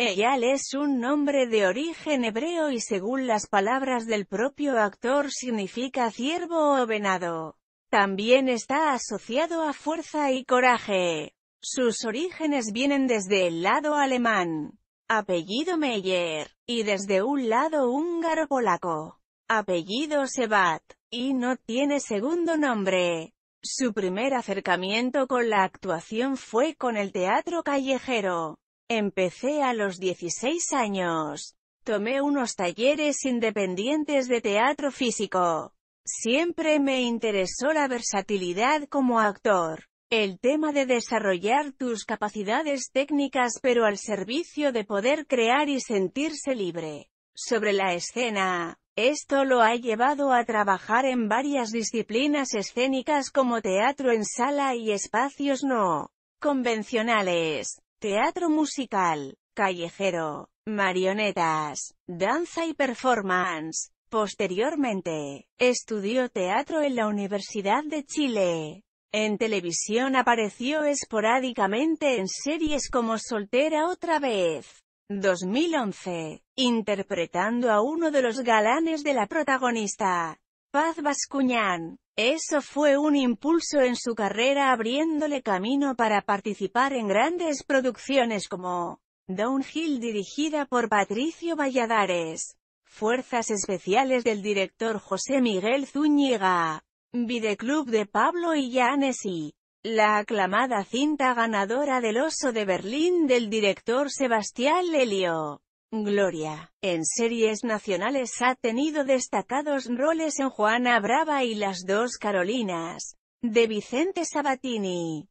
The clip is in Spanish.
Eyal es un nombre de origen hebreo y según las palabras del propio actor significa ciervo o venado. También está asociado a fuerza y coraje. Sus orígenes vienen desde el lado alemán, apellido Meyer, y desde un lado húngaro-polaco, apellido Sebat, y no tiene segundo nombre. Su primer acercamiento con la actuación fue con el teatro callejero. Empecé a los 16 años. Tomé unos talleres independientes de teatro físico. Siempre me interesó la versatilidad como actor. El tema de desarrollar tus capacidades técnicas pero al servicio de poder crear y sentirse libre. Sobre la escena, esto lo ha llevado a trabajar en varias disciplinas escénicas como teatro en sala y espacios no convencionales teatro musical, callejero, marionetas, danza y performance. Posteriormente, estudió teatro en la Universidad de Chile. En televisión apareció esporádicamente en series como Soltera otra vez, 2011, interpretando a uno de los galanes de la protagonista, Paz Bascuñán. Eso fue un impulso en su carrera abriéndole camino para participar en grandes producciones como Downhill dirigida por Patricio Valladares, Fuerzas Especiales del director José Miguel Zúñiga, Videoclub de Pablo Illanes y la aclamada cinta ganadora del Oso de Berlín del director Sebastián Lelio. Gloria, en series nacionales ha tenido destacados roles en Juana Brava y Las dos Carolinas, de Vicente Sabatini.